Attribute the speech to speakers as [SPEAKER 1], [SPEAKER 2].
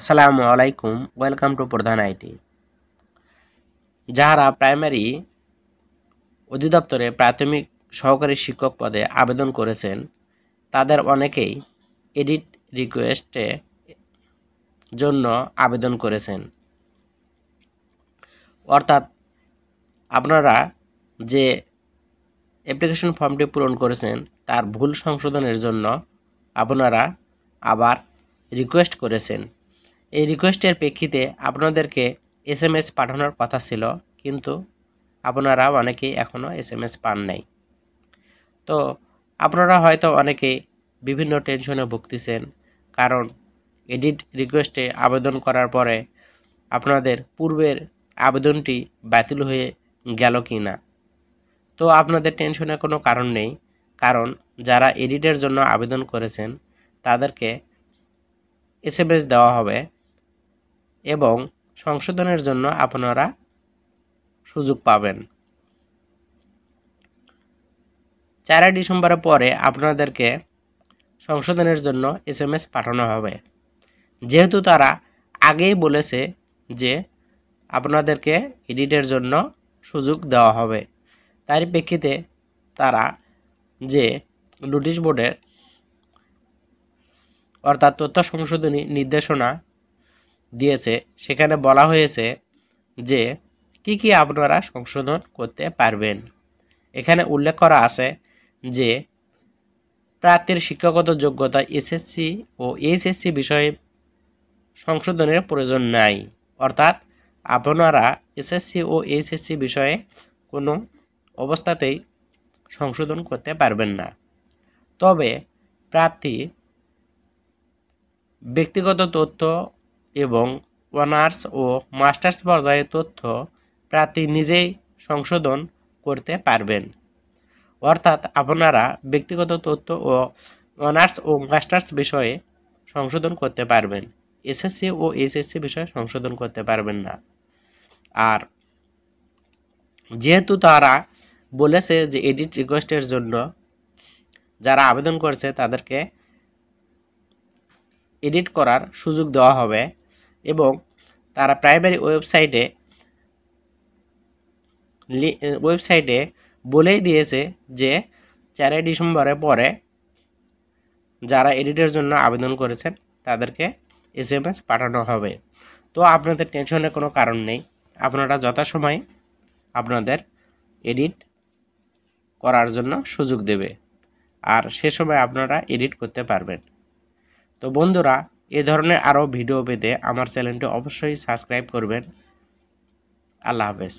[SPEAKER 1] আসসালামু আলাইকুম welcome to Pradhan IT যারা প্রাইমারি অধিদপ্তরে প্রাথমিক সহকারী শিক্ষক পদে আবেদন করেছেন তাদের অনেকেই এডিট রিকোয়েস্টে জন্য আবেদন করেছেন অর্থাৎ আপনারা যে অ্যাপ্লিকেশন ফর্মটি পূরণ করেছেন তার ভুল সংশোধনের জন্য আপনারা আবার রিকোয়েস্ট করেছেন এই রিকোয়েস্টের প্রেক্ষিতে আপনাদেরকে এস এম এস পাঠানোর কথা ছিল কিন্তু আপনারা অনেকেই এখনও এস এম এস পান নাই তো আপনারা হয়তো অনেকেই বিভিন্ন টেনশনে ভুগতেছেন কারণ এডিট রিকোয়েস্টে আবেদন করার পরে আপনাদের পূর্বের আবেদনটি বাতিল হয়ে গেল কি না তো আপনাদের টেনশনের কোনো কারণ নেই কারণ যারা এডিটের জন্য আবেদন করেছেন তাদেরকে এস দেওয়া হবে এবং সংশোধনের জন্য আপনারা সুযোগ পাবেন চারই ডিসেম্বরের পরে আপনাদেরকে সংশোধনের জন্য এস এম এস পাঠানো হবে যেহেতু তারা আগেই বলেছে যে আপনাদেরকে এডিটের জন্য সুযোগ দেওয়া হবে তার প্রেক্ষিতে তারা যে নোটিশ বোর্ডের অর্থাৎ তথ্য সংশোধনী নির্দেশনা দিয়েছে সেখানে বলা হয়েছে যে কি কি আপনারা সংশোধন করতে পারবেন এখানে উল্লেখ করা আছে যে প্রার্থীর শিক্ষাগত যোগ্যতা এসএসসি ও এইচএসসি বিষয়ে সংশোধনের প্রয়োজন নাই অর্থাৎ আপনারা এসএসসি ও এইচএসসি বিষয়ে কোনো অবস্থাতেই সংশোধন করতে পারবেন না তবে প্রার্থী ব্যক্তিগত তথ্য এবং অনার্স ও মাস্টার্স পর্যায়ে তথ্য প্রার্থী নিজেই সংশোধন করতে পারবেন অর্থাৎ আপনারা ব্যক্তিগত তথ্য ও অনার্স ও মাস্টার্স বিষয়ে সংশোধন করতে পারবেন এসএসসি ও এসএসসি বিষয়ে সংশোধন করতে পারবেন না আর যেহেতু তারা বলেছে যে এডিট রিকোয়েস্টের জন্য যারা আবেদন করছে তাদেরকে এডিট করার সুযোগ দেওয়া হবে এবং তারা প্রাইমারি ওয়েবসাইটে ওয়েবসাইটে বলেই দিয়েছে যে চারই ডিসেম্বরের পরে যারা এডিটের জন্য আবেদন করেছেন তাদেরকে এস এম এস পাঠানো হবে তো আপনাদের টেনশনের কোনো কারণ নেই আপনারা যথাসময়ে আপনাদের এডিট করার জন্য সুযোগ দেবে আর সে সময় আপনারা এডিট করতে পারবেন তো বন্ধুরা এ ধরনের আরও ভিডিও পেতে আমার চ্যানেলটি অবশ্যই সাবস্ক্রাইব করবেন আল্লাহ হাফেজ